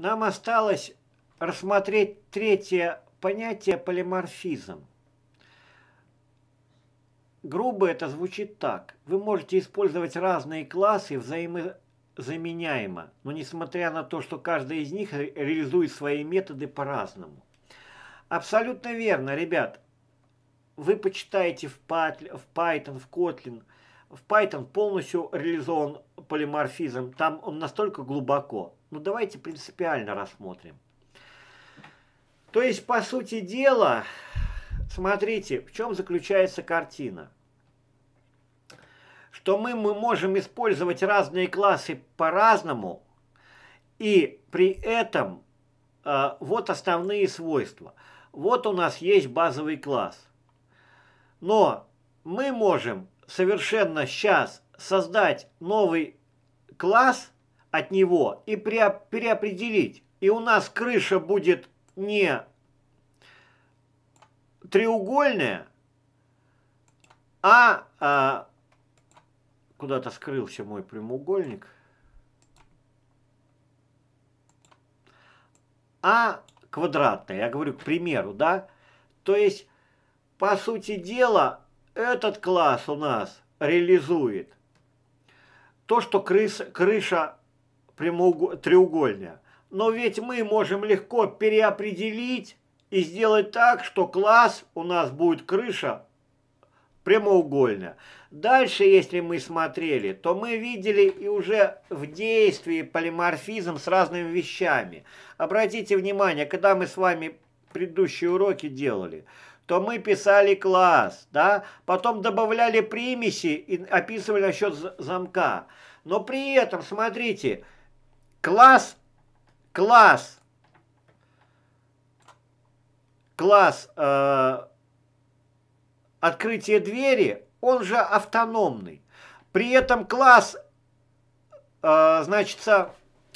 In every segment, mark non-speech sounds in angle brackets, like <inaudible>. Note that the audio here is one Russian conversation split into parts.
Нам осталось рассмотреть третье понятие полиморфизм. Грубо это звучит так. Вы можете использовать разные классы взаимозаменяемо, но несмотря на то, что каждый из них реализует свои методы по-разному. Абсолютно верно, ребят. Вы почитаете в Python, в Kotlin. В Python полностью реализован полиморфизм. Там он настолько глубоко. Ну давайте принципиально рассмотрим. То есть, по сути дела, смотрите, в чем заключается картина. Что мы, мы можем использовать разные классы по-разному, и при этом э, вот основные свойства. Вот у нас есть базовый класс. Но мы можем совершенно сейчас создать новый класс – от него и переопределить. И у нас крыша будет не треугольная, а, а куда-то скрылся мой прямоугольник. А квадратная, я говорю, к примеру, да? То есть, по сути дела, этот класс у нас реализует то, что крыс, крыша прямоугольня, треугольня. Но ведь мы можем легко переопределить и сделать так, что класс у нас будет крыша прямоугольная. Дальше, если мы смотрели, то мы видели и уже в действии полиморфизм с разными вещами. Обратите внимание, когда мы с вами предыдущие уроки делали, то мы писали класс, да, потом добавляли примеси и описывали насчет замка. Но при этом, смотрите, смотрите, Класс, класс, класс э, открытия двери, он же автономный. При этом класс, э, значит,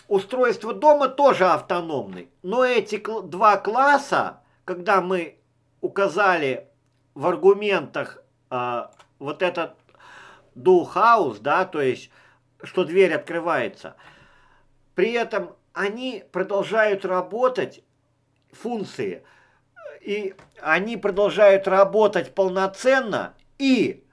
устройство дома тоже автономный. Но эти два класса, когда мы указали в аргументах э, вот этот do house, да, то есть, что дверь открывается – при этом они продолжают работать, функции, и они продолжают работать полноценно, и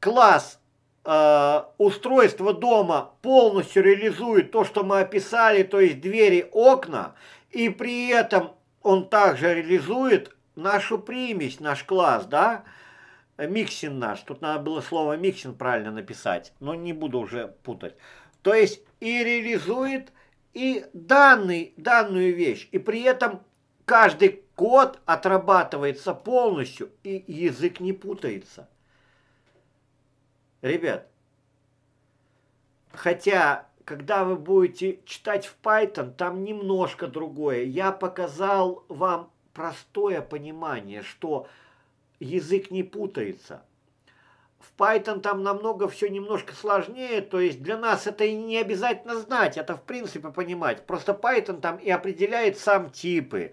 класс э, устройства дома полностью реализует то, что мы описали, то есть двери, окна, и при этом он также реализует нашу примесь, наш класс, да, миксин наш, тут надо было слово миксин правильно написать, но не буду уже путать. То есть и реализует и данный, данную вещь, и при этом каждый код отрабатывается полностью, и язык не путается. Ребят, хотя, когда вы будете читать в Python, там немножко другое. Я показал вам простое понимание, что язык не путается. В Python там намного все немножко сложнее, то есть для нас это и не обязательно знать, это в принципе понимать. Просто Python там и определяет сам типы,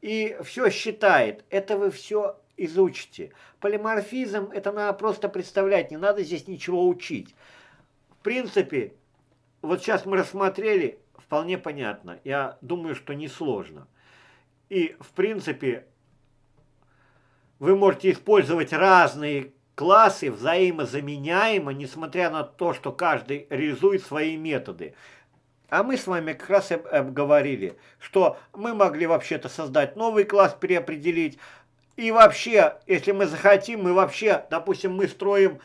и все считает. Это вы все изучите. Полиморфизм это надо просто представлять, не надо здесь ничего учить. В принципе, вот сейчас мы рассмотрели, вполне понятно. Я думаю, что несложно. И, в принципе, вы можете использовать разные Классы взаимозаменяемы, несмотря на то, что каждый реализует свои методы. А мы с вами как раз и обговорили, что мы могли вообще-то создать новый класс, переопределить. И вообще, если мы захотим, мы вообще, допустим, мы строим,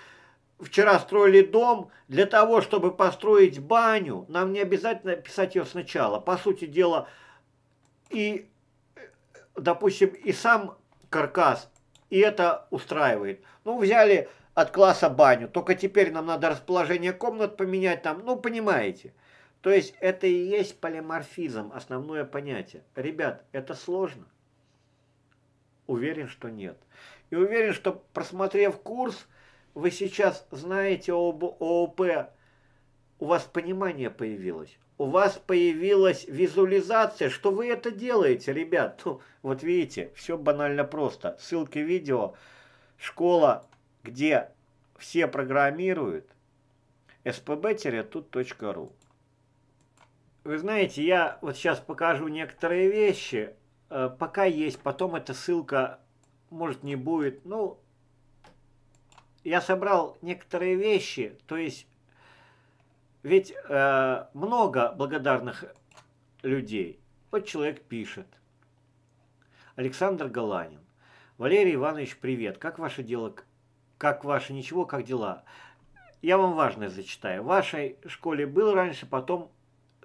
вчера строили дом, для того, чтобы построить баню, нам не обязательно писать ее сначала. По сути дела, и, э, допустим, и сам каркас и это устраивает. Ну, взяли от класса баню, только теперь нам надо расположение комнат поменять там, ну, понимаете. То есть это и есть полиморфизм, основное понятие. Ребят, это сложно? Уверен, что нет. И уверен, что просмотрев курс, вы сейчас знаете об ООП, у вас понимание появилось у вас появилась визуализация, что вы это делаете, ребят. Ну, вот видите, все банально просто. Ссылки видео, школа, где все программируют, spb-tut.ru. Вы знаете, я вот сейчас покажу некоторые вещи, э, пока есть, потом эта ссылка, может, не будет. Ну, я собрал некоторые вещи, то есть ведь э, много благодарных людей. Вот человек пишет. Александр Галанин. Валерий Иванович, привет. Как ваше дело? Как ваше ничего, как дела? Я вам важное зачитаю. В вашей школе был раньше, потом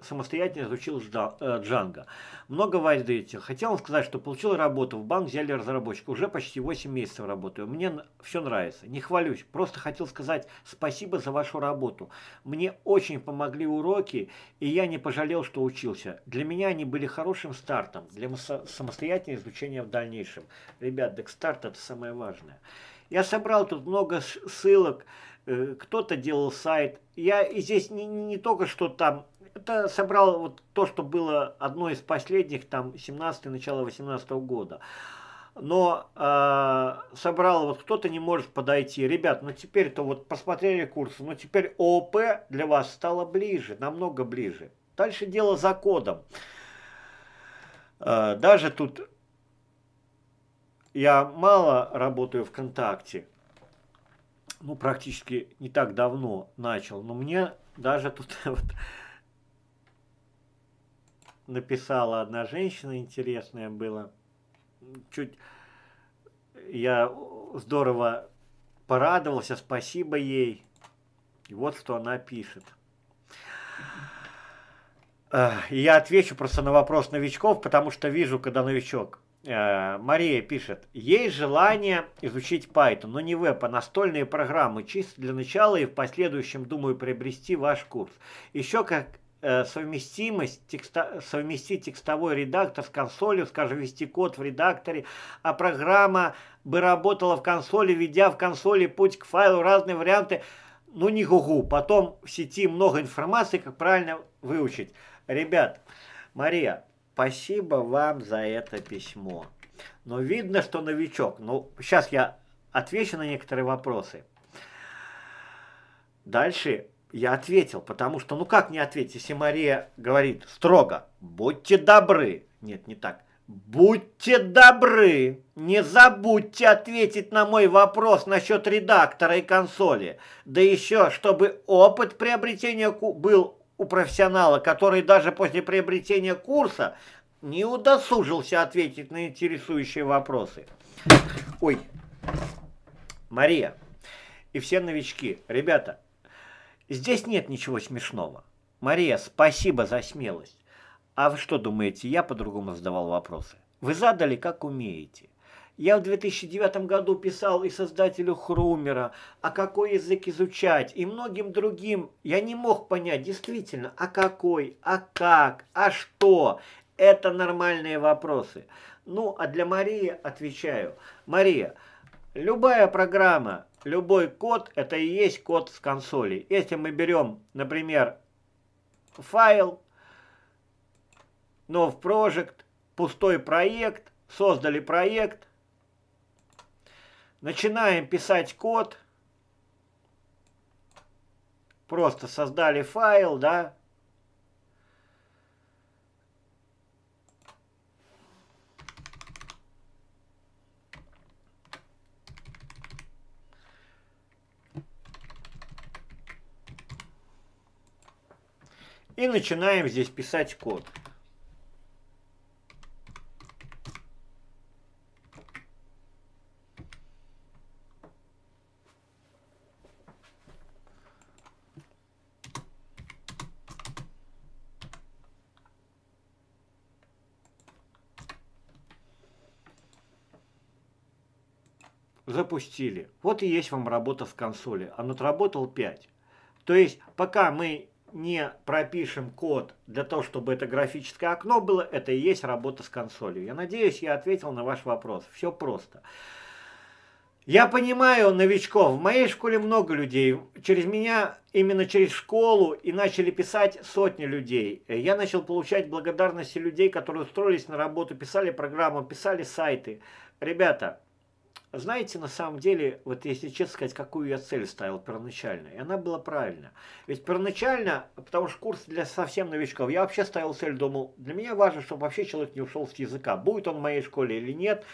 самостоятельно изучил Джанго. Э, много вальдетил. Хотел вам сказать, что получил работу, в банк взяли разработчика. Уже почти 8 месяцев работаю. Мне все нравится. Не хвалюсь. Просто хотел сказать спасибо за вашу работу. Мне очень помогли уроки, и я не пожалел, что учился. Для меня они были хорошим стартом для самостоятельного изучения в дальнейшем. Ребят, так старт это самое важное. Я собрал тут много ссылок, э, кто-то делал сайт. Я и здесь не, не только что там это собрал вот то, что было одно из последних, там, 17 начало 18 -го года. Но э, собрал, вот кто-то не может подойти. Ребят, ну теперь-то вот посмотрели курсы, ну теперь ООП для вас стало ближе, намного ближе. Дальше дело за кодом. Э, даже тут я мало работаю ВКонтакте, ну, практически не так давно начал, но мне даже тут <laughs> вот, написала одна женщина, интересное было. Чуть я здорово порадовался, спасибо ей. И вот что она пишет. Я отвечу просто на вопрос новичков, потому что вижу, когда новичок. Э, Мария пишет, есть желание изучить Python, но не веб, а настольные программы, чисто для начала и в последующем, думаю, приобрести ваш курс. Еще как Э, совместимость, текста, совместить текстовой редактор с консолью, скажем, вести код в редакторе, а программа бы работала в консоли, ведя в консоли путь к файлу, разные варианты, ну не гугу. Потом в сети много информации, как правильно выучить. Ребят, Мария, спасибо вам за это письмо. Но видно, что новичок. Ну, сейчас я отвечу на некоторые вопросы. Дальше я ответил, потому что, ну как не ответить, если Мария говорит строго, будьте добры. Нет, не так. Будьте добры, не забудьте ответить на мой вопрос насчет редактора и консоли. Да еще, чтобы опыт приобретения был у профессионала, который даже после приобретения курса не удосужился ответить на интересующие вопросы. Ой, Мария и все новички, ребята, Здесь нет ничего смешного. Мария, спасибо за смелость. А вы что думаете, я по-другому задавал вопросы? Вы задали, как умеете. Я в 2009 году писал и создателю Хрумера, а какой язык изучать, и многим другим. Я не мог понять, действительно, а какой, а как, а что. Это нормальные вопросы. Ну, а для Марии отвечаю. Мария, Любая программа, любой код, это и есть код с консоли. Если мы берем, например, файл, нов project, пустой проект, создали проект, начинаем писать код, просто создали файл, да, И начинаем здесь писать код. запустили. Вот и есть вам работа в консоли. Она отработал 5. То есть, пока мы не пропишем код для того, чтобы это графическое окно было, это и есть работа с консолью. Я надеюсь, я ответил на ваш вопрос. Все просто. Я понимаю новичков, в моей школе много людей, через меня, именно через школу, и начали писать сотни людей. Я начал получать благодарности людей, которые устроились на работу, писали программу, писали сайты. Ребята, знаете, на самом деле, вот если честно сказать, какую я цель ставил первоначально, и она была правильная. Ведь первоначально, потому что курс для совсем новичков, я вообще ставил цель, думал, для меня важно, чтобы вообще человек не ушел с языка, будет он в моей школе или нет,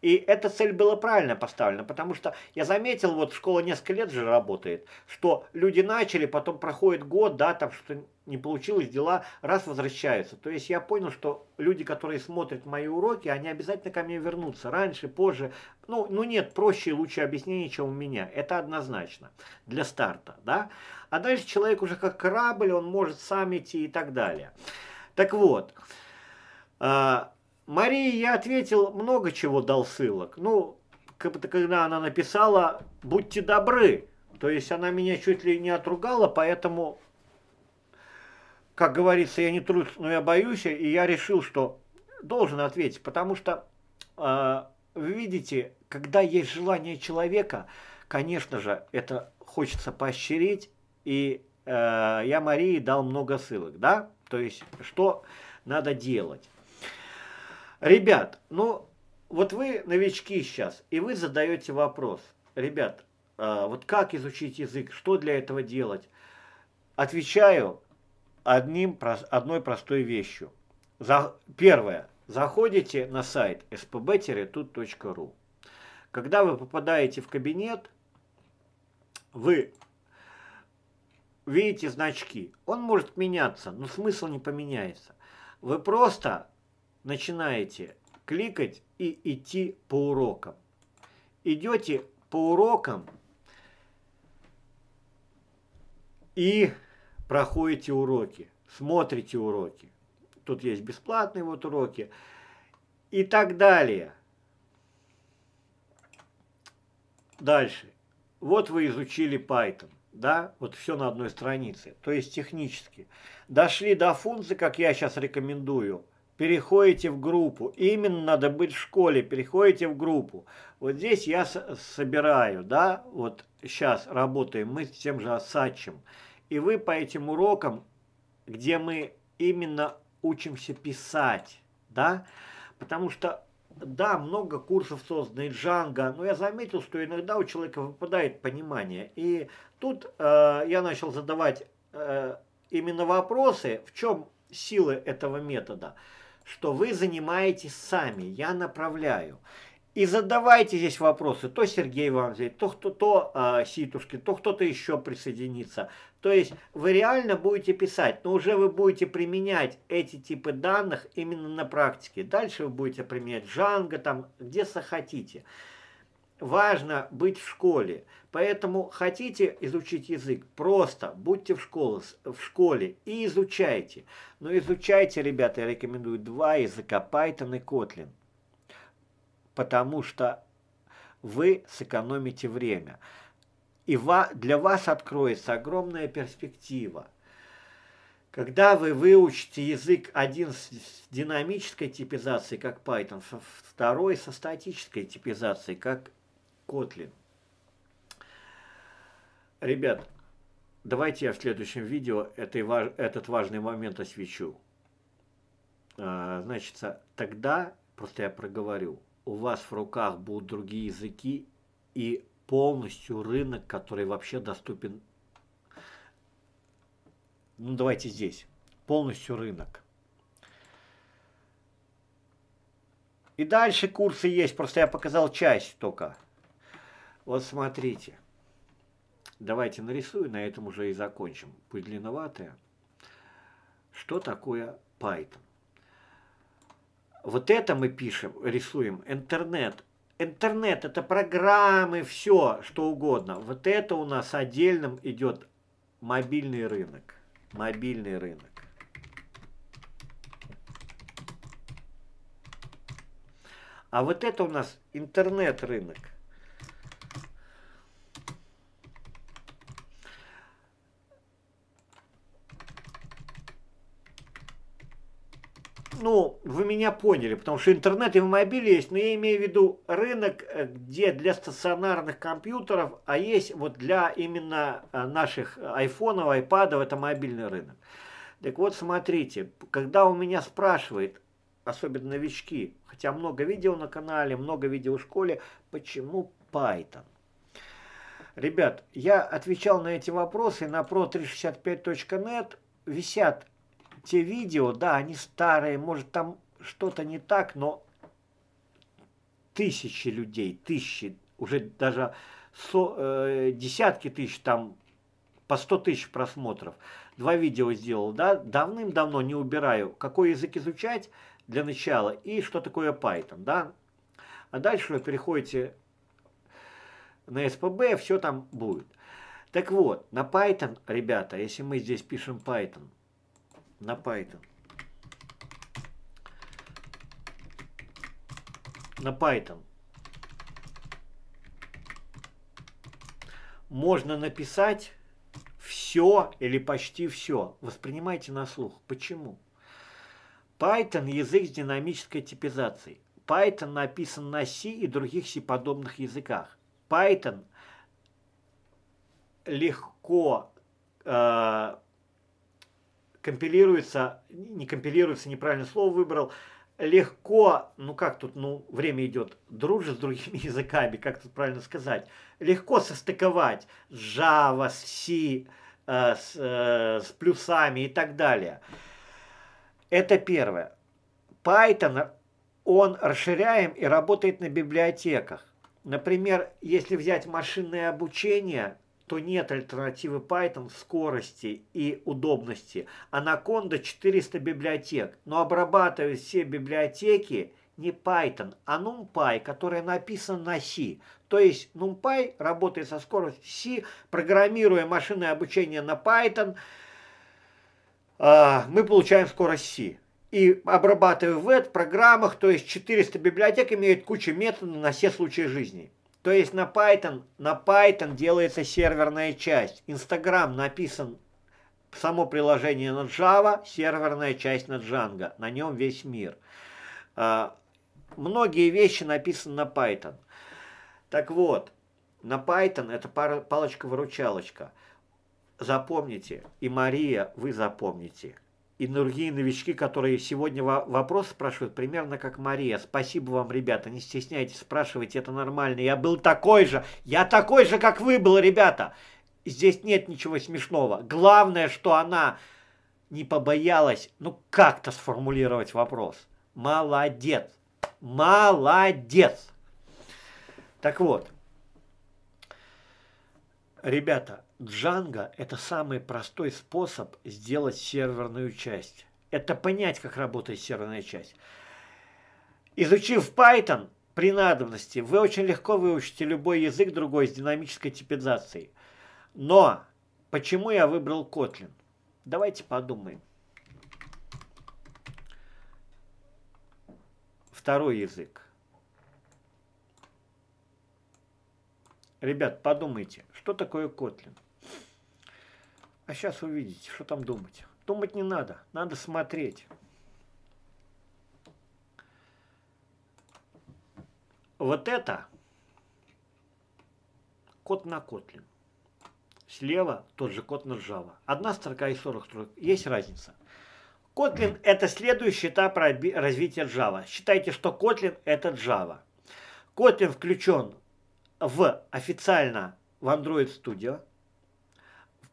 и эта цель была правильно поставлена, потому что я заметил, вот школа несколько лет же работает, что люди начали, потом проходит год, да, там что-то не получилось, дела раз возвращаются. То есть я понял, что люди, которые смотрят мои уроки, они обязательно ко мне вернутся, раньше, позже. Ну, ну нет, проще и лучше объяснение, чем у меня. Это однозначно для старта, да. А дальше человек уже как корабль, он может сам идти и так далее. Так вот, э, Марии я ответил, много чего дал ссылок. Ну, когда она написала «Будьте добры», то есть она меня чуть ли не отругала, поэтому как говорится, я не трус, но я боюсь, и я решил, что должен ответить, потому что, э, вы видите, когда есть желание человека, конечно же, это хочется поощрить, и э, я Марии дал много ссылок, да, то есть, что надо делать. Ребят, ну, вот вы новички сейчас, и вы задаете вопрос, ребят, э, вот как изучить язык, что для этого делать? Отвечаю, одним, одной простой вещью. За, первое. Заходите на сайт spb-tut.ru. Когда вы попадаете в кабинет, вы видите значки. Он может меняться, но смысл не поменяется. Вы просто начинаете кликать и идти по урокам. Идете по урокам и проходите уроки, смотрите уроки. Тут есть бесплатные вот уроки и так далее. Дальше. Вот вы изучили Python, да, вот все на одной странице, то есть технически. Дошли до функции, как я сейчас рекомендую, переходите в группу. Именно надо быть в школе, переходите в группу. Вот здесь я собираю, да, вот сейчас работаем мы с тем же Осадчем. И вы по этим урокам, где мы именно учимся писать, да, потому что да, много курсов созданы, джанга, но я заметил, что иногда у человека выпадает понимание. И тут э, я начал задавать э, именно вопросы, в чем силы этого метода, что вы занимаетесь сами, я направляю. И задавайте здесь вопросы. То Сергей вам здесь, то, кто, то э, Ситушкин, то кто-то еще присоединится. То есть вы реально будете писать, но уже вы будете применять эти типы данных именно на практике. Дальше вы будете применять Django, там, где захотите. Важно быть в школе. Поэтому хотите изучить язык, просто будьте в, школе, в школе и изучайте. Но изучайте, ребята, я рекомендую два языка, Python и Kotlin потому что вы сэкономите время. И для вас откроется огромная перспектива. Когда вы выучите язык один с динамической типизацией, как Python, второй со статической типизацией, как Kotlin. Ребят, давайте я в следующем видео этот важный момент освещу. А, Значит, тогда просто я проговорю у вас в руках будут другие языки и полностью рынок, который вообще доступен, ну давайте здесь, полностью рынок. И дальше курсы есть, просто я показал часть только. Вот смотрите. Давайте нарисую, на этом уже и закончим. Пусть длинноватая. Что такое Python? Вот это мы пишем, рисуем. Интернет. Интернет – это программы, все, что угодно. Вот это у нас отдельным идет мобильный рынок. Мобильный рынок. А вот это у нас интернет-рынок. ну, вы меня поняли, потому что интернет и в мобиле есть, но я имею в виду рынок, э, где для стационарных компьютеров, а есть вот для именно э, наших айфонов, айпадов, это мобильный рынок. Так вот, смотрите, когда у меня спрашивает, особенно новички, хотя много видео на канале, много видео в школе, почему Python? Ребят, я отвечал на эти вопросы на pro365.net, висят те видео, да, они старые, может там что-то не так, но тысячи людей, тысячи, уже даже со, э, десятки тысяч, там по 100 тысяч просмотров. Два видео сделал, да, давным-давно не убираю, какой язык изучать для начала и что такое Python, да. А дальше вы переходите на СПБ, все там будет. Так вот, на Python, ребята, если мы здесь пишем Python – на Python. На Python. Можно написать все или почти все. Воспринимайте на слух. Почему? Python – язык с динамической типизацией. Python написан на C и других C-подобных языках. Python легко э, компилируется, не компилируется, неправильное слово выбрал, легко, ну как тут, ну время идет, дружи с другими <laughs> языками, как тут правильно сказать, легко состыковать Java, C, э, с, э, с плюсами и так далее. Это первое. Python, он расширяем и работает на библиотеках. Например, если взять машинное обучение, то нет альтернативы Python в скорости и удобности. Anaconda 400 библиотек, но обрабатывает все библиотеки не Python, а NumPy, которая написана на C. То есть NumPy работает со скоростью C, программируя машинное обучение на Python, а, мы получаем скорость C. И обрабатывая в программах, то есть 400 библиотек имеют кучу методов на все случаи жизни. То есть на Python, на Python делается серверная часть. Instagram написан само приложение на Java, серверная часть на Django. На нем весь мир. А, многие вещи написаны на Python. Так вот, на Python это палочка-выручалочка. Запомните, и Мария, вы запомните – и другие новички, которые сегодня вопрос спрашивают, примерно как Мария. Спасибо вам, ребята, не стесняйтесь, спрашивайте, это нормально. Я был такой же, я такой же, как вы был, ребята. Здесь нет ничего смешного. Главное, что она не побоялась, ну, как-то сформулировать вопрос. Молодец, молодец. Так вот, ребята, Джанго — это самый простой способ сделать серверную часть. Это понять, как работает серверная часть. Изучив Python при надобности, вы очень легко выучите любой язык другой с динамической типизацией. Но почему я выбрал Kotlin? Давайте подумаем. Второй язык. Ребят, подумайте, что такое Kotlin? А сейчас увидите, что там думать. Думать не надо, надо смотреть. Вот это код на Kotlin. Слева тот же код на Java. Одна строка и 40 строк. Есть разница. Kotlin – это следующий этап развития Java. Считайте, что Kotlin – это Java. Kotlin включен в официально в Android Studio –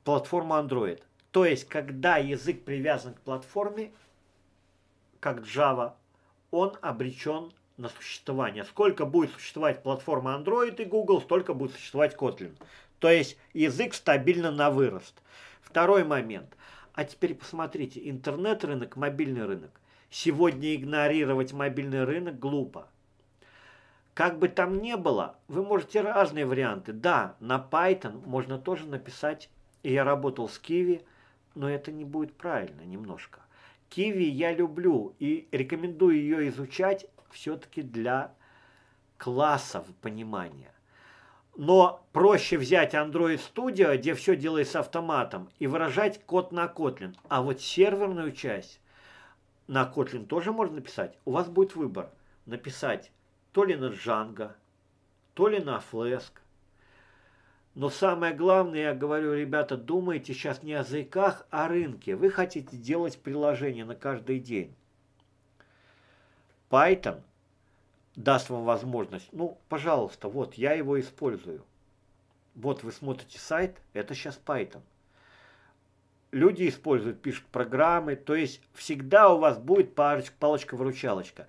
платформу Android. То есть, когда язык привязан к платформе, как Java, он обречен на существование. Сколько будет существовать платформа Android и Google, столько будет существовать Kotlin. То есть язык стабильно на вырост. Второй момент. А теперь посмотрите, интернет-рынок, мобильный рынок. Сегодня игнорировать мобильный рынок глупо. Как бы там ни было, вы можете разные варианты. Да, на Python можно тоже написать и я работал с киви, но это не будет правильно немножко. Киви я люблю и рекомендую ее изучать все-таки для классов понимания. Но проще взять Android Studio, где все делается автоматом, и выражать код на Kotlin. А вот серверную часть на Kotlin тоже можно написать. У вас будет выбор написать то ли на Django, то ли на Flask, но самое главное, я говорю, ребята, думайте сейчас не о языках, а о рынке. Вы хотите делать приложение на каждый день. Python даст вам возможность. Ну, пожалуйста, вот я его использую. Вот вы смотрите сайт, это сейчас Python. Люди используют, пишут программы, то есть всегда у вас будет палочка-выручалочка.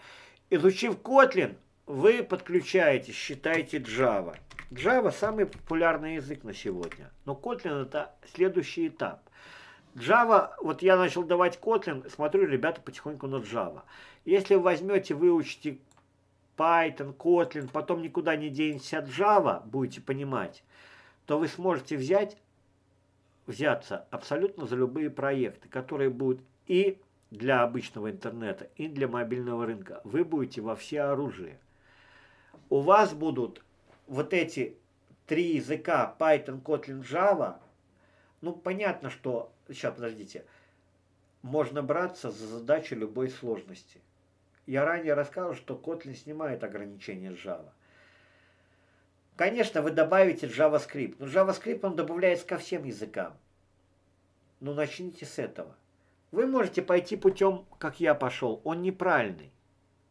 Изучив Kotlin, вы подключаете, считаете Java – Java самый популярный язык на сегодня, но Kotlin это следующий этап. Java, вот я начал давать Kotlin, смотрю, ребята потихоньку на Java. Если вы возьмете, выучите Python, Kotlin, потом никуда не денетесь от Java, будете понимать, то вы сможете взять, взяться абсолютно за любые проекты, которые будут и для обычного интернета, и для мобильного рынка. Вы будете во все оружие. У вас будут вот эти три языка Python, Kotlin, Java, ну понятно, что, сейчас подождите, можно браться за задачу любой сложности. Я ранее рассказывал, что Kotlin снимает ограничения Java. Конечно, вы добавите JavaScript, но JavaScript он добавляется ко всем языкам. Но ну, начните с этого. Вы можете пойти путем, как я пошел, он неправильный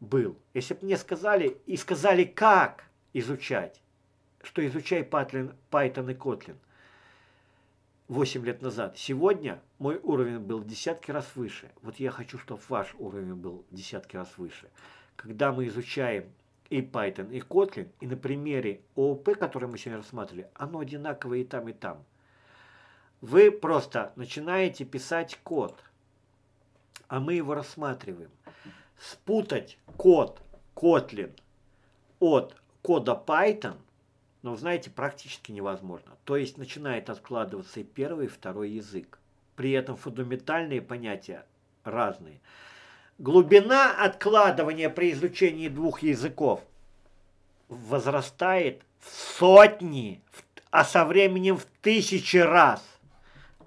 был. Если бы мне сказали и сказали, как изучать, что изучай Python и Kotlin 8 лет назад. Сегодня мой уровень был в десятки раз выше. Вот я хочу, чтобы ваш уровень был в десятки раз выше. Когда мы изучаем и Python, и Kotlin, и на примере ООП, который мы сегодня рассматривали, оно одинаковое и там, и там. Вы просто начинаете писать код, а мы его рассматриваем. Спутать код Kotlin от кода Python – но, знаете, практически невозможно. То есть начинает откладываться и первый, и второй язык. При этом фундаментальные понятия разные. Глубина откладывания при изучении двух языков возрастает в сотни, а со временем в тысячи раз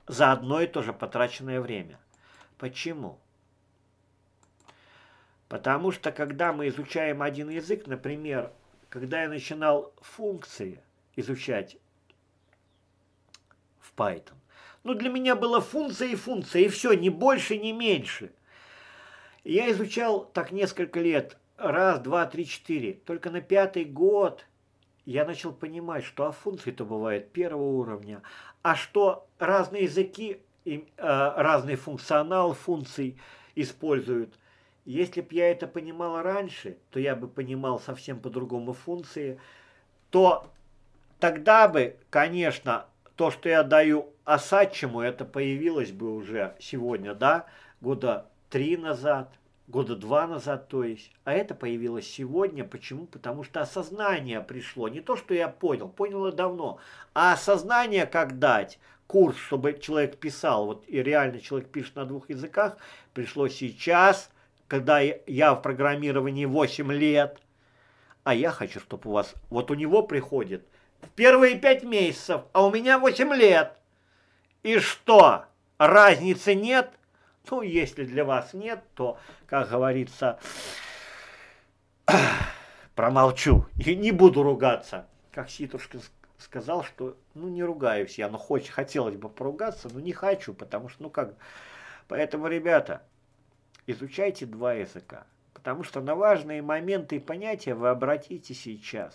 за одно и то же потраченное время. Почему? Потому что, когда мы изучаем один язык, например, когда я начинал функции изучать в Python, ну, для меня была функция и функция, и все, ни больше, ни меньше. Я изучал так несколько лет, раз, два, три, четыре. Только на пятый год я начал понимать, что а функции-то бывает первого уровня, а что разные языки, э, разный функционал функций используют. Если бы я это понимал раньше, то я бы понимал совсем по-другому функции, то тогда бы, конечно, то, что я даю Осадчему, это появилось бы уже сегодня, да, года три назад, года два назад, то есть. А это появилось сегодня. Почему? Потому что осознание пришло. Не то, что я понял, понял я давно. А осознание как дать? Курс, чтобы человек писал, вот и реально человек пишет на двух языках, пришло сейчас, когда я в программировании 8 лет, а я хочу, чтобы у вас, вот у него приходит в первые 5 месяцев, а у меня 8 лет. И что, разницы нет? Ну, если для вас нет, то, как говорится, <clears throat> промолчу и не буду ругаться. Как Ситушкин сказал, что, ну, не ругаюсь я, но хоть хотелось бы поругаться, но не хочу, потому что, ну, как... Поэтому, ребята, изучайте два языка, потому что на важные моменты и понятия вы обратите сейчас.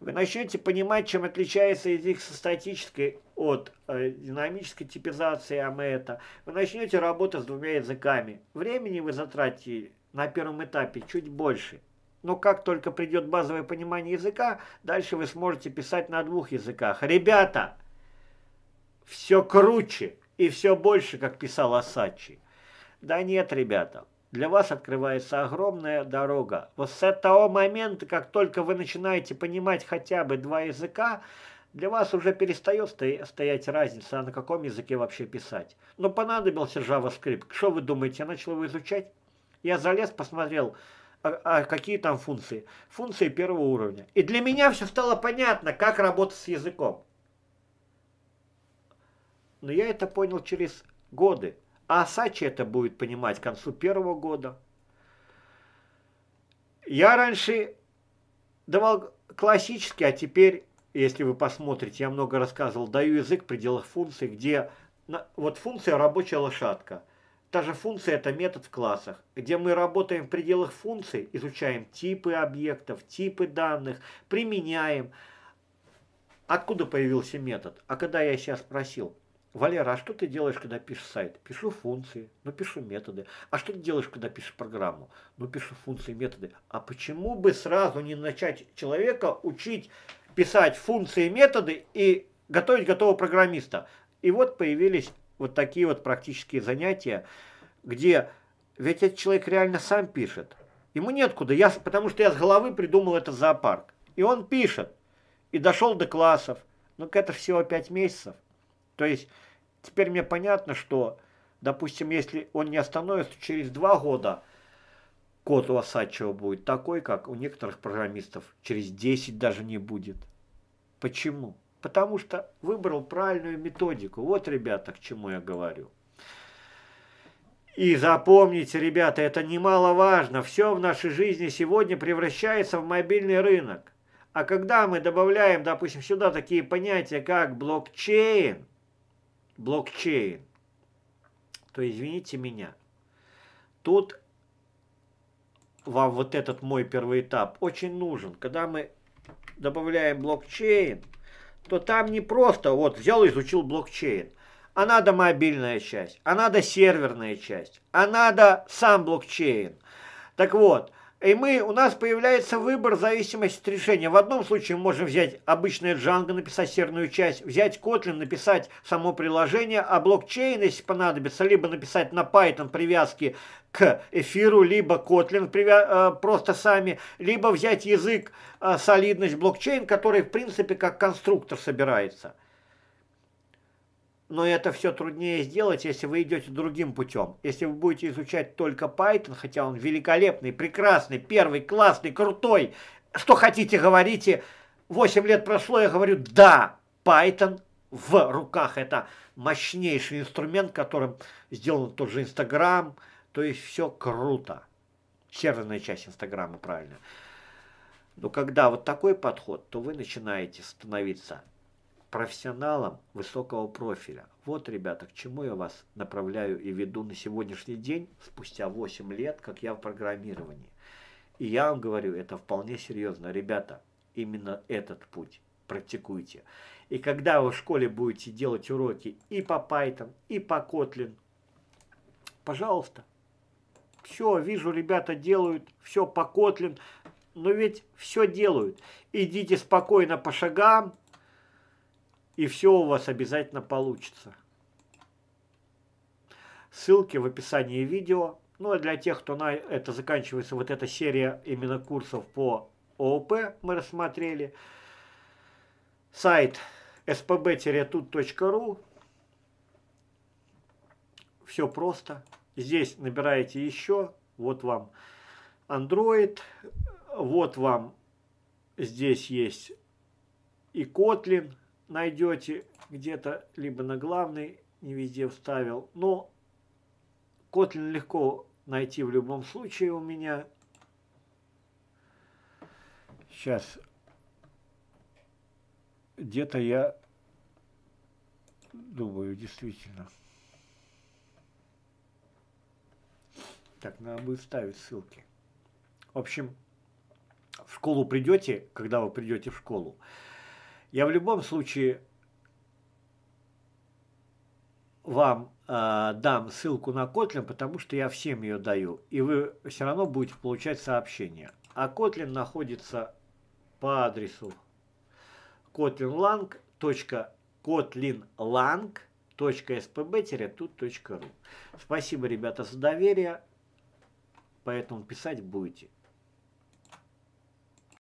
Вы начнете понимать, чем отличается язык со статической от э, динамической типизации АМЭТа. Вы начнете работать с двумя языками. Времени вы затратите на первом этапе чуть больше, но как только придет базовое понимание языка, дальше вы сможете писать на двух языках. Ребята, все круче и все больше, как писал Асачи. Да нет, ребята, для вас открывается огромная дорога. Вот с этого момента, как только вы начинаете понимать хотя бы два языка, для вас уже перестает стоять разница, а на каком языке вообще писать. Но ну, понадобился JavaScript. Что вы думаете, я начал его изучать? Я залез, посмотрел, а, а какие там функции. Функции первого уровня. И для меня все стало понятно, как работать с языком. Но я это понял через годы. А Сачи это будет понимать к концу первого года. Я раньше давал классически, а теперь, если вы посмотрите, я много рассказывал, даю язык в пределах функций, где вот функция рабочая лошадка. Та же функция – это метод в классах, где мы работаем в пределах функций, изучаем типы объектов, типы данных, применяем. Откуда появился метод? А когда я сейчас спросил – Валера, а что ты делаешь, когда пишешь сайт? Пишу функции, ну пишу методы. А что ты делаешь, когда пишешь программу? Ну пишу функции, методы. А почему бы сразу не начать человека учить писать функции, методы и готовить готового программиста? И вот появились вот такие вот практические занятия, где ведь этот человек реально сам пишет. Ему неоткуда, я, потому что я с головы придумал этот зоопарк. И он пишет, и дошел до классов. Ну, это всего 5 месяцев. То есть теперь мне понятно, что, допустим, если он не остановится, через два года код у Осадчего будет такой, как у некоторых программистов. Через 10 даже не будет. Почему? Потому что выбрал правильную методику. Вот, ребята, к чему я говорю. И запомните, ребята, это немаловажно. Все в нашей жизни сегодня превращается в мобильный рынок. А когда мы добавляем, допустим, сюда такие понятия, как блокчейн, блокчейн, то извините меня, тут вам вот этот мой первый этап очень нужен. Когда мы добавляем блокчейн, то там не просто вот взял и изучил блокчейн, а надо мобильная часть, а надо серверная часть, а надо сам блокчейн. Так вот, и мы, у нас появляется выбор зависимость от решения. В одном случае мы можем взять обычное Django, написать серную часть, взять Kotlin, написать само приложение, а блокчейн, если понадобится, либо написать на Python привязки к эфиру, либо Kotlin привя... Э, просто сами, либо взять язык, э, солидность блокчейн, который, в принципе, как конструктор собирается но это все труднее сделать, если вы идете другим путем. Если вы будете изучать только Python, хотя он великолепный, прекрасный, первый, классный, крутой, что хотите, говорите. 8 лет прошло, я говорю, да, Python в руках. Это мощнейший инструмент, которым сделан тот же Instagram, То есть все круто. Серверная часть Инстаграма, правильно. Но когда вот такой подход, то вы начинаете становиться профессионалом высокого профиля. Вот, ребята, к чему я вас направляю и веду на сегодняшний день, спустя 8 лет, как я в программировании. И я вам говорю, это вполне серьезно. Ребята, именно этот путь практикуйте. И когда вы в школе будете делать уроки и по Python, и по Kotlin, пожалуйста. Все, вижу, ребята делают, все по Kotlin, но ведь все делают. Идите спокойно по шагам, и все у вас обязательно получится. Ссылки в описании видео. Ну а для тех, кто на это заканчивается, вот эта серия именно курсов по ООП мы рассмотрели. Сайт spb-tut.ru. Все просто. Здесь набираете еще. Вот вам Android. Вот вам здесь есть и Kotlin найдете где-то, либо на главный, не везде вставил. Но Kotlin легко найти в любом случае у меня. Сейчас. Где-то я думаю, действительно. Так, надо будет ставить ссылки. В общем, в школу придете, когда вы придете в школу, я в любом случае вам э, дам ссылку на Kotlin, потому что я всем ее даю. И вы все равно будете получать сообщения. А Kotlin находится по адресу kotlinlang.kotlinlang.spb-tut.ru Спасибо, ребята, за доверие. Поэтому писать будете.